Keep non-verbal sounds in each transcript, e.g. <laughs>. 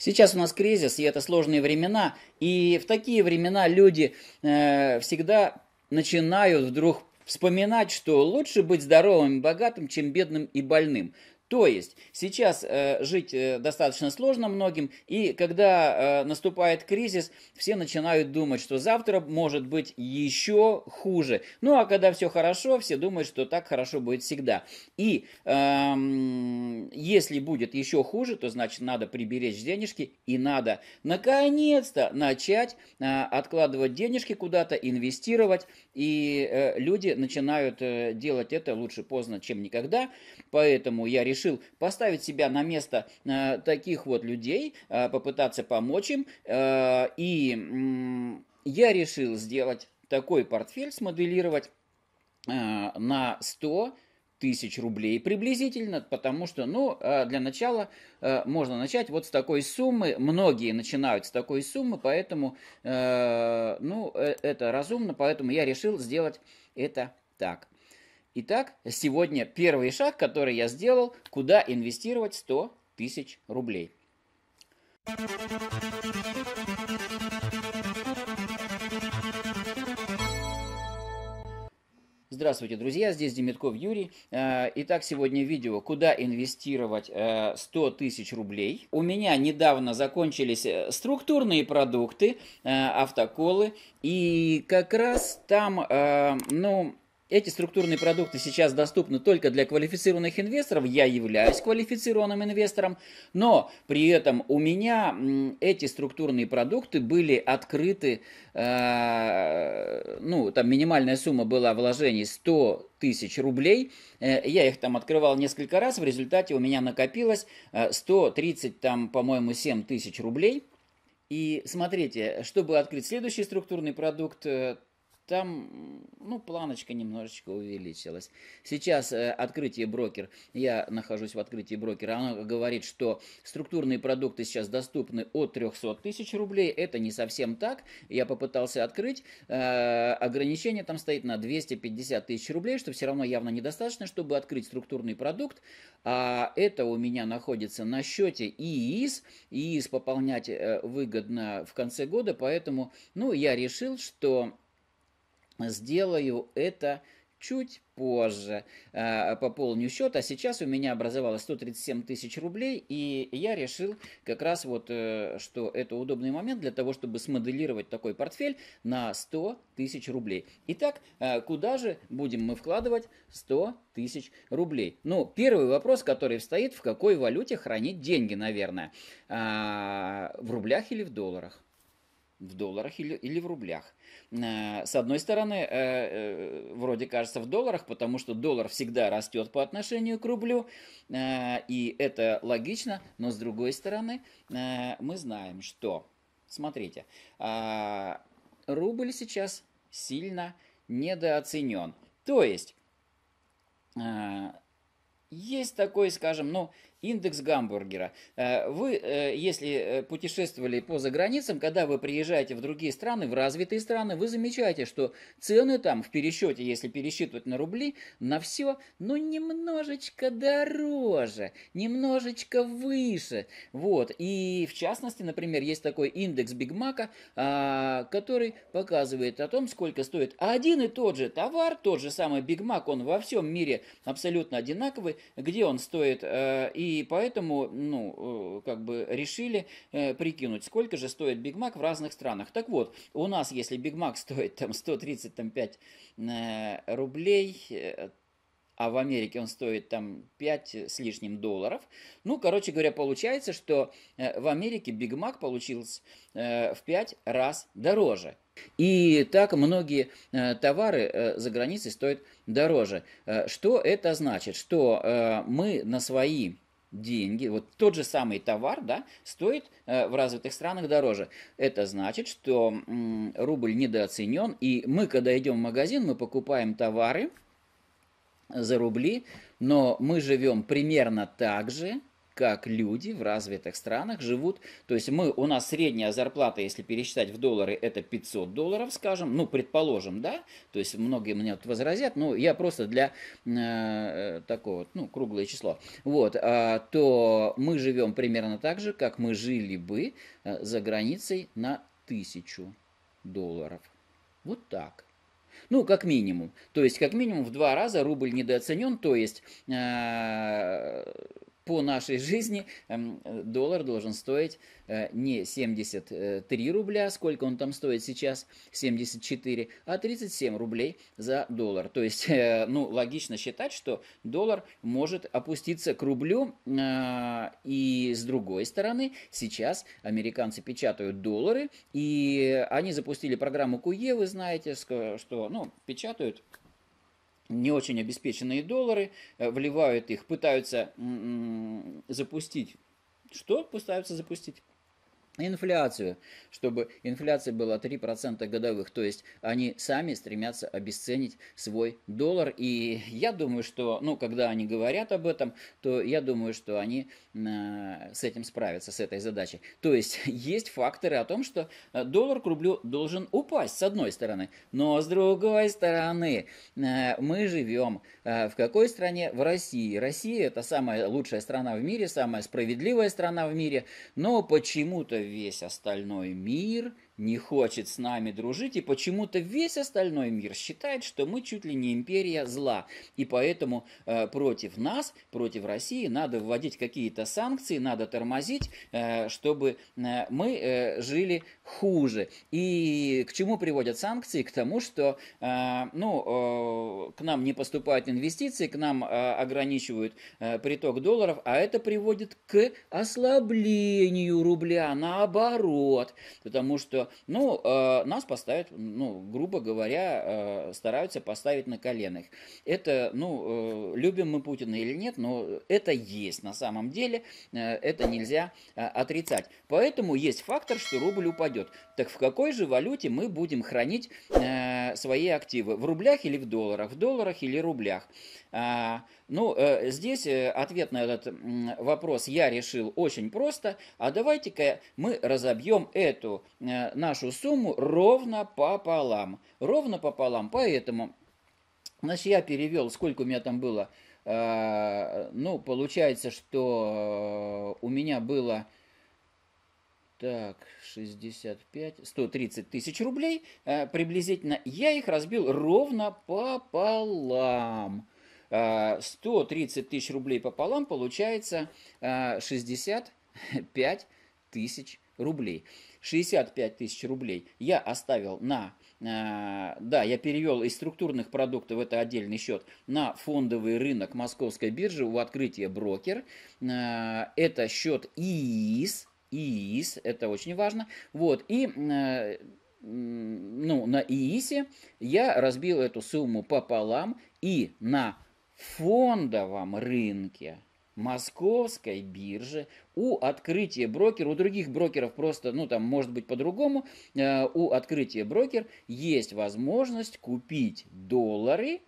Сейчас у нас кризис, и это сложные времена, и в такие времена люди э, всегда начинают вдруг вспоминать, что лучше быть здоровым и богатым, чем бедным и больным. То есть сейчас э, жить э, достаточно сложно многим, и когда э, наступает кризис, все начинают думать, что завтра может быть еще хуже. Ну а когда все хорошо, все думают, что так хорошо будет всегда. И э, если будет еще хуже, то значит надо приберечь денежки и надо наконец-то начать э, откладывать денежки куда-то, инвестировать. И э, люди начинают э, делать это лучше поздно, чем никогда. Поэтому я решил решил поставить себя на место э, таких вот людей, э, попытаться помочь им. Э, и э, я решил сделать такой портфель, смоделировать э, на 100 тысяч рублей приблизительно, потому что, ну, э, для начала э, можно начать вот с такой суммы. Многие начинают с такой суммы, поэтому, э, ну, это разумно, поэтому я решил сделать это так. Итак, сегодня первый шаг, который я сделал, куда инвестировать 100 тысяч рублей. Здравствуйте, друзья, здесь Демитков Юрий. Э, итак, сегодня видео «Куда инвестировать 100 э, тысяч рублей?». У меня недавно закончились э, структурные продукты, автоколы, и как раз там, ну, эти структурные продукты сейчас доступны только для квалифицированных инвесторов. Я являюсь квалифицированным инвестором, но при этом у меня эти структурные продукты были открыты, э, ну, там минимальная сумма была вложений 100 тысяч рублей. Э, я их там открывал несколько раз, в результате у меня накопилось 130, э, там, по-моему, 7 тысяч рублей. И смотрите, чтобы открыть следующий структурный продукт, э, там ну, планочка немножечко увеличилась. Сейчас э, открытие брокер, я нахожусь в открытии брокера, оно говорит, что структурные продукты сейчас доступны от 300 тысяч рублей. Это не совсем так. Я попытался открыть. Э, ограничение там стоит на 250 тысяч рублей, что все равно явно недостаточно, чтобы открыть структурный продукт. А это у меня находится на счете ИИС. ИИС пополнять э, выгодно в конце года, поэтому ну, я решил, что Сделаю это чуть позже э, пополню счет, а сейчас у меня образовалось 137 тысяч рублей, и я решил как раз вот, э, что это удобный момент для того, чтобы смоделировать такой портфель на 100 тысяч рублей. Итак, э, куда же будем мы вкладывать 100 тысяч рублей? Ну, первый вопрос, который встает, в какой валюте хранить деньги, наверное, э, в рублях или в долларах? в долларах или, или в рублях. Э, с одной стороны, э, э, вроде кажется в долларах, потому что доллар всегда растет по отношению к рублю, и это логично, но с другой стороны, мы знаем, что, смотрите, рубль сейчас сильно недооценен. То есть, есть такой, скажем, ну, Индекс гамбургера. Э, вы, э, если э, путешествовали по заграницам, когда вы приезжаете в другие страны, в развитые страны, вы замечаете, что цены там в пересчете, если пересчитывать на рубли, на все, ну, немножечко дороже, немножечко выше. Вот. И в частности, например, есть такой индекс Биг Мака, а, который показывает о том, сколько стоит один и тот же товар, тот же самый Биг Мак, он во всем мире абсолютно одинаковый, где он стоит и и поэтому, ну, э, как бы решили э, прикинуть, сколько же стоит Биг Мак в разных странах. Так вот, у нас, если Биг Мак <laughs> стоит там 135 э, рублей, а в Америке он стоит там 5 с лишним долларов. Ну, короче говоря, получается, что в Америке Биг Мак получился в 5 раз дороже. И так многие товары за границей стоят дороже. Что это значит? Что мы на свои деньги, вот тот же самый товар, да, стоит э, в развитых странах дороже. Это значит, что м, рубль недооценен, и мы, когда идем в магазин, мы покупаем товары за рубли, но мы живем примерно так же, как люди в развитых странах живут. То есть мы, у нас средняя зарплата, если пересчитать в доллары, это 500 долларов, скажем, ну, предположим, да, то есть многие мне вот возразят, ну, я просто для э, э такого, ну, круглое число, вот, э, то мы живем примерно так же, как мы жили бы э, за границей на тысячу долларов. Вот так. Ну, как минимум. То есть, как минимум в два раза рубль недооценен, то есть... Э, по нашей жизни эм, доллар должен стоить э, не 73 рубля, сколько он там стоит сейчас, 74, а 37 рублей за доллар. То есть, э, ну, логично считать, что доллар может опуститься к рублю. Э, и с другой стороны, сейчас американцы печатают доллары, и они запустили программу куе вы знаете, что, ну, печатают не очень обеспеченные доллары, э, вливают их, пытаются запустить. Что пытаются запустить? инфляцию, чтобы инфляция была 3% годовых. То есть они сами стремятся обесценить свой доллар. И я думаю, что, ну, когда они говорят об этом, то я думаю, что они э, с этим справятся, с этой задачей. То есть <laughs> есть факторы о том, что э, доллар к рублю должен упасть, с одной стороны. Но с другой стороны, э, мы живем э, в какой стране? В России. Россия – это самая лучшая страна в мире, самая справедливая страна в мире. Но почему-то весь остальной мир не хочет с нами дружить, и почему-то весь остальной мир считает, что мы чуть ли не империя зла, и поэтому э, против нас, против России надо вводить какие-то санкции, надо тормозить, э, чтобы э, мы э, жили хуже. И к чему приводят санкции? К тому, что э, ну, э, к нам не поступают инвестиции, к нам э, ограничивают э, приток долларов, а это приводит к ослаблению рубля, наоборот, потому что ну, э, нас поставят, ну, грубо говоря, э, стараются поставить на коленах. Это, ну, э, любим мы Путина или нет, но это есть на самом деле, э, это нельзя э, отрицать. Поэтому есть фактор, что рубль упадет. Так в какой же валюте мы будем хранить э, свои активы? В рублях или в долларах? В долларах или рублях? А, ну, э, здесь э, ответ на этот вопрос я решил очень просто. А давайте-ка мы разобьем эту э, нашу сумму ровно пополам. Ровно пополам. Поэтому, значит, я перевел, сколько у меня там было. Э, ну, получается, что э, у меня было... Так, 65, 130 тысяч рублей э, приблизительно. Я их разбил ровно пополам. 130 тысяч рублей пополам получается 65 тысяч рублей рублей. 65 тысяч рублей я оставил на, э, да, я перевел из структурных продуктов, это отдельный счет, на фондовый рынок московской биржи у открытия брокер. Э, это счет ИИС, ИИС, это очень важно. Вот, и... Э, ну, на ИИСе я разбил эту сумму пополам и на фондовом рынке московской бирже у открытия брокера, у других брокеров просто, ну там может быть по-другому, э, у открытия брокер есть возможность купить доллары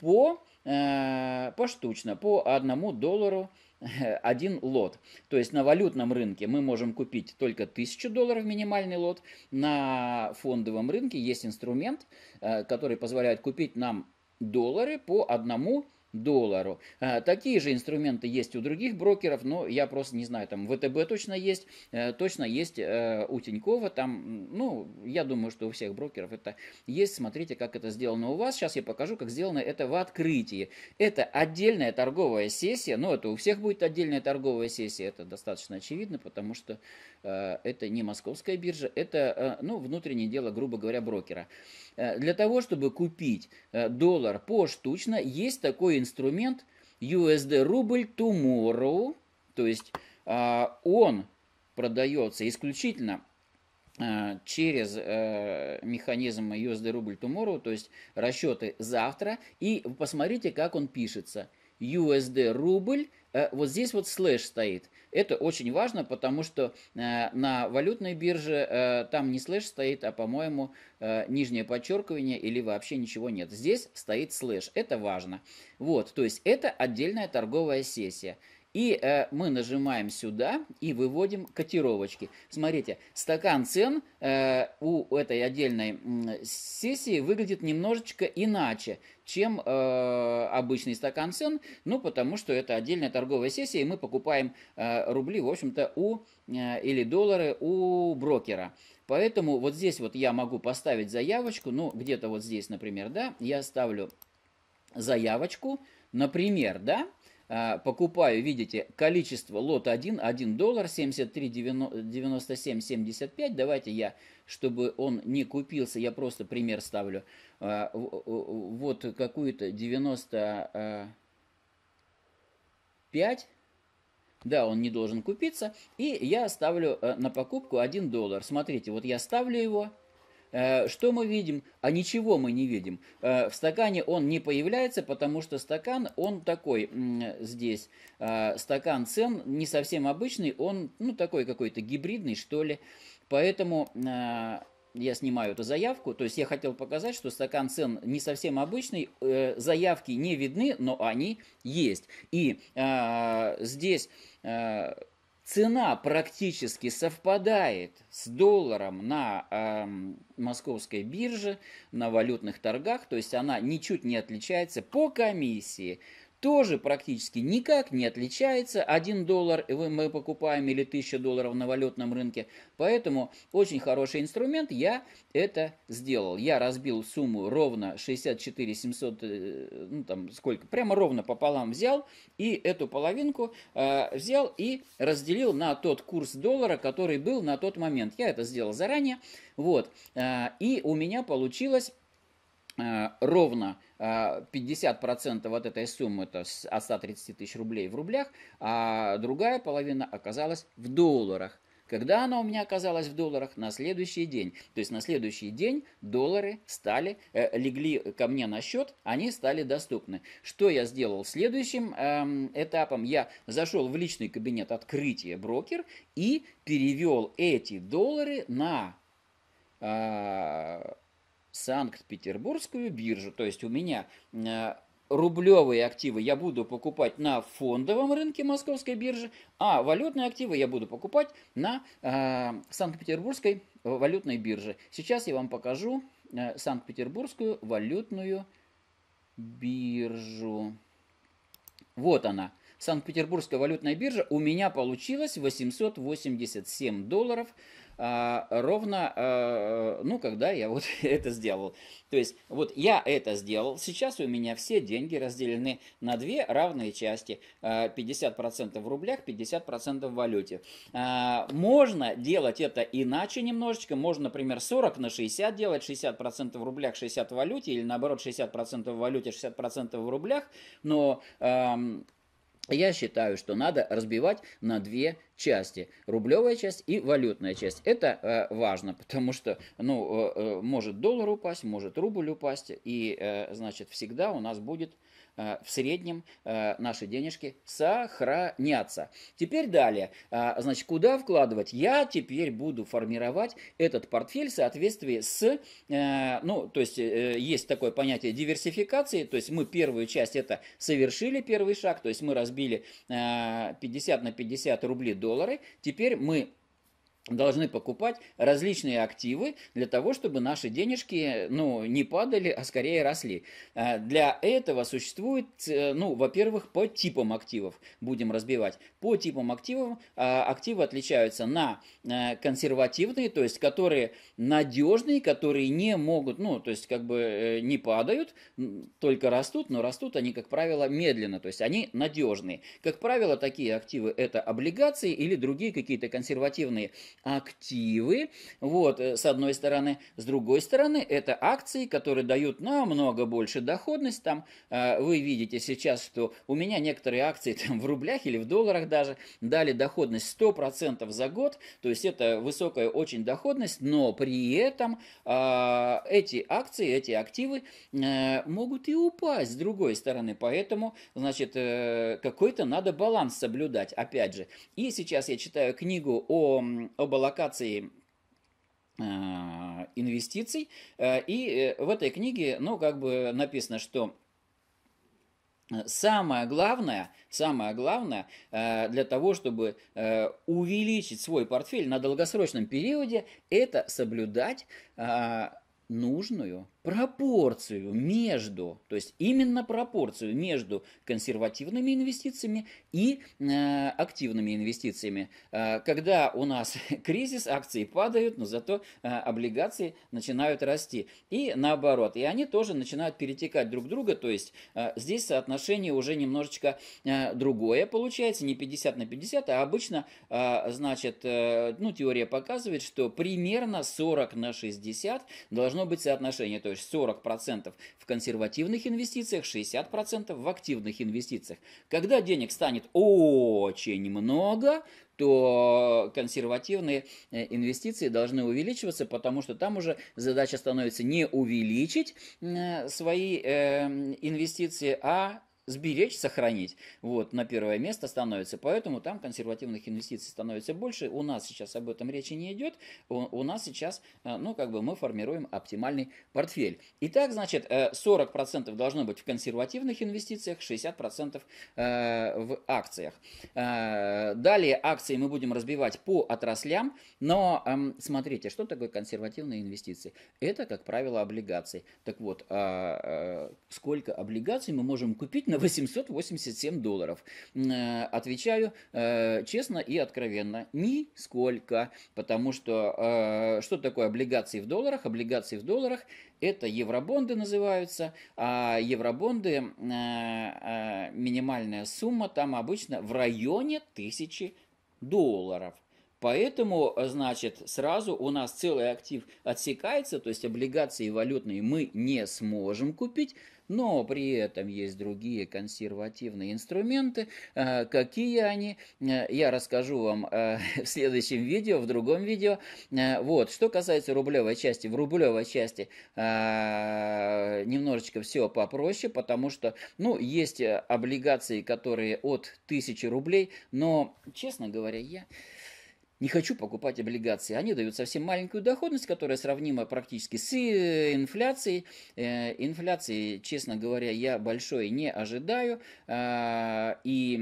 по, э, поштучно, по одному доллару э, один лот. То есть на валютном рынке мы можем купить только 1000 долларов минимальный лот. На фондовом рынке есть инструмент, который позволяет купить нам доллары по одному доллару. А, такие же инструменты есть у других брокеров, но я просто не знаю, там ВТБ точно есть, э, точно есть э, у Тинькова, там, ну, я думаю, что у всех брокеров это есть. Смотрите, как это сделано у вас. Сейчас я покажу, как сделано это в открытии. Это отдельная торговая сессия, но ну, это у всех будет отдельная торговая сессия, это достаточно очевидно, потому что э, это не московская биржа, это, ну, внутреннее дело, грубо говоря, брокера. Э, для того, чтобы купить э, доллар поштучно, есть такой инструмент USD рубль Tomorrow, то есть а, он продается исключительно э, через механизм USD рубль Tomorrow, то есть расчеты завтра, и посмотрите, как он пишется – USD рубль, э, вот здесь вот слэш стоит. Это очень важно, потому что э, на валютной бирже э, там не слэш стоит, а, по-моему, нижнее подчеркивание или вообще ничего нет. Здесь стоит слэш. Это важно. Вот, то есть это отдельная торговая сессия. И э, мы нажимаем сюда и выводим котировочки. Смотрите, стакан цен э, у этой отдельной э, сессии выглядит немножечко иначе, чем э, обычный стакан цен. Ну, потому что это отдельная торговая сессия, и мы покупаем э, рубли, в общем-то, у э, или доллары у брокера. Поэтому вот здесь вот я могу поставить заявочку, ну, где-то вот здесь, например, да, я ставлю заявочку, например, да, а, покупаю, видите, количество лот 1, 1 доллар, 73,97,75. Давайте я, чтобы он не купился, я просто пример ставлю. А, вот какую-то 95. А, да, он не должен купиться. И я ставлю на покупку 1 доллар. Смотрите, вот я ставлю его. Э, что мы видим? А ничего мы не видим. Э, в стакане он не появляется, потому что стакан, он такой здесь. Э, стакан цен не совсем обычный, он ну такой какой-то гибридный, что ли. Поэтому я снимаю эту заявку, то есть я хотел показать, что стакан цен не совсем обычный, заявки не видны, но они есть. И здесь Цена практически совпадает с долларом на э, московской бирже, на валютных торгах, то есть она ничуть не отличается по комиссии тоже практически никак не отличается. 1 доллар мы покупаем или 1000 долларов на валютном рынке. Поэтому очень хороший инструмент, я это сделал. Я разбил сумму ровно 64 700, э, ну там сколько, прямо ровно пополам взял и эту половинку э, взял и разделил на тот курс доллара, который был на тот момент. Я это сделал заранее. Вот. Э, и у меня получилось э, ровно 50% а, от этой суммы, это от 130 тысяч рублей в рублях, а другая половина оказалась в долларах. Когда она у меня оказалась в долларах? На следующий день. То есть на следующий день доллары стали, э, легли ко мне на счет, они стали доступны. Что я сделал следующим э, этапом? Я зашел в личный кабинет открытия брокер и перевел эти доллары на... Э, Санкт-Петербургскую биржу. То есть у меня э, рублевые активы я буду покупать на фондовом рынке московской биржи, а валютные активы я буду покупать на э, Санкт-Петербургской валютной бирже. Сейчас я вам покажу э, Санкт-Петербургскую валютную биржу. Вот она. Санкт-Петербургская валютная биржа у меня получилось 887 долларов а, ровно, а, ну, когда я вот <laughs> это сделал. То есть, вот я это сделал, сейчас у меня все деньги разделены на две равные части, 50% а, в рублях, 50% в валюте. А, можно делать это иначе немножечко, можно, например, 40 на 60 делать, 60% в рублях, 60 в валюте, или наоборот, 60% в валюте, 60% в рублях, но я считаю, что надо разбивать на две части. Рублевая часть и валютная часть. Это э, важно, потому что ну, э, э может доллар упасть, может рубль упасть. И э, значит всегда у нас будет Э, в среднем э, наши денежки сохранятся. Теперь далее. А, значит, куда вкладывать? Я теперь буду формировать этот портфель в соответствии с, э, ну, то есть есть такое понятие диверсификации, то есть мы первую часть это совершили, первый шаг, то есть мы разбили 50 на 50 рублей доллары, теперь мы должны покупать различные активы для того, чтобы наши денежки э, ну, не падали, а скорее росли. Э, для этого существует, э, ну, во-первых, по типам активов будем разбивать. По типам активов а, активы отличаются на консервативные, то есть которые надежные, которые не могут, ну, то есть как бы не падают, только растут, но растут они, как правило, медленно, то есть они надежные. Как правило, такие активы это облигации или другие какие-то консервативные активы, вот, э, с одной стороны. С другой стороны, это акции, которые дают намного больше доходность. Там э, вы видите сейчас, что у меня некоторые акции <laughs> там, в рублях или в долларах даже дали доходность 100% за год, то есть это высокая очень доходность, но при этом э, эти акции, эти активы э, могут и упасть с другой стороны, поэтому, значит, э, какой-то надо баланс соблюдать, опять же. И сейчас я читаю книгу о об аллокации э, инвестиций. Э, и э, в этой книге, ну, как бы написано, что Самое главное, самое главное для того, чтобы увеличить свой портфель на долгосрочном периоде, это соблюдать а, нужную пропорцию между, то есть именно пропорцию между консервативными инвестициями и э, активными инвестициями. Э, когда у нас <laughs> кризис, акции падают, но зато э, облигации начинают расти. И наоборот, и они тоже начинают перетекать друг друга, то есть э, здесь соотношение уже немножечко э, другое получается, не 50 на 50, а обычно, э, значит, э, ну теория показывает, что примерно 40 на 60 должно должно быть соотношение, то есть 40% в консервативных инвестициях, 60% в активных инвестициях. Когда денег станет очень много, то консервативные э, инвестиции должны увеличиваться, потому что там уже задача становится не увеличить э, свои эм, инвестиции, а сберечь, сохранить, вот, на первое место становится. Поэтому там консервативных инвестиций становится больше. У нас сейчас об этом речи не идет. У, у нас сейчас, э, ну, как бы мы формируем оптимальный портфель. Итак, значит, 40% э, должно быть в консервативных инвестициях, 60% э, в акциях. Далее акции мы будем разбивать по отраслям, но эм, смотрите, что такое консервативные инвестиции? Это, как правило, облигации. Так вот, сколько облигаций мы можем купить 887 долларов. Э, отвечаю э, честно и откровенно, нисколько, потому что э, что такое облигации в долларах? Облигации в долларах – это евробонды называются, а евробонды минимальная сумма там обычно в районе тысячи долларов. Поэтому, э, значит, сразу у нас целый актив отсекается, то есть облигации валютные мы не сможем купить, но при этом есть другие консервативные инструменты. Э, какие они, э, я расскажу вам <laughs> в следующем видео, в другом видео. Вот, что касается рублевой части, в рублевой части немножечко все попроще, потому что, ну, есть облигации, которые от 1000 рублей, но, честно говоря, я не хочу покупать облигации. Они дают совсем маленькую доходность, которая сравнима практически с э, инфляцией. Э, инфляции, честно говоря, я большой не ожидаю. А, и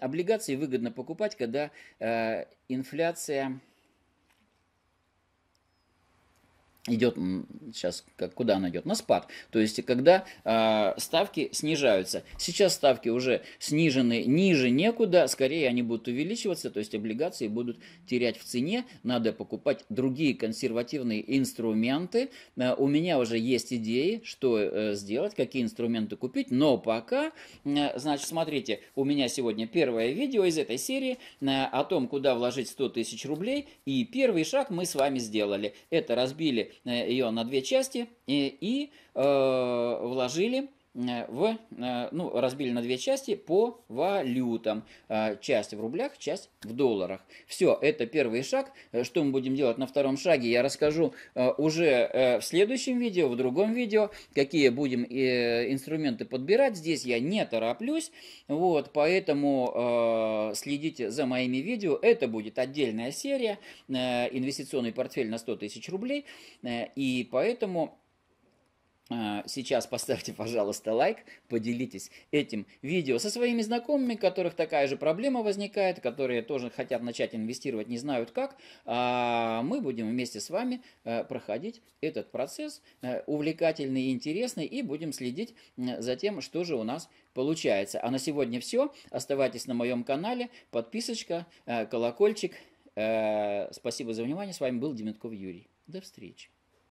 облигации выгодно покупать, когда э, инфляция идет сейчас как куда она идет на спад то есть когда э, ставки снижаются сейчас ставки уже снижены ниже некуда скорее они будут увеличиваться то есть облигации будут терять в цене надо покупать другие консервативные инструменты э, у меня уже есть идеи что э, сделать какие инструменты купить но пока э, значит смотрите у меня сегодня первое видео из этой серии э, о том куда вложить 100 тысяч рублей и первый шаг мы с вами сделали это разбили Э, ее на две части и, э, и э, вложили Э, в, э, ну, разбили на две части по валютам. Э, часть в рублях, часть в долларах. Все, это первый шаг. Что мы будем делать на втором шаге, я расскажу уже в следующем видео, в другом видео, какие будем инструменты подбирать. Здесь я не тороплюсь, вот, поэтому следите за моими видео. Это будет отдельная серия, инвестиционный портфель на 100 тысяч рублей, и поэтому а, сейчас поставьте, пожалуйста, лайк, поделитесь этим видео со своими знакомыми, у которых такая же проблема возникает, которые тоже хотят начать инвестировать, не знают как. А, мы будем вместе с вами а, проходить этот процесс увлекательный и интересный и будем следить за тем, что же у нас получается. А на сегодня все. Оставайтесь на моем канале. Подписочка, колокольчик. Спасибо за внимание. С вами был Деметков Юрий. До встречи.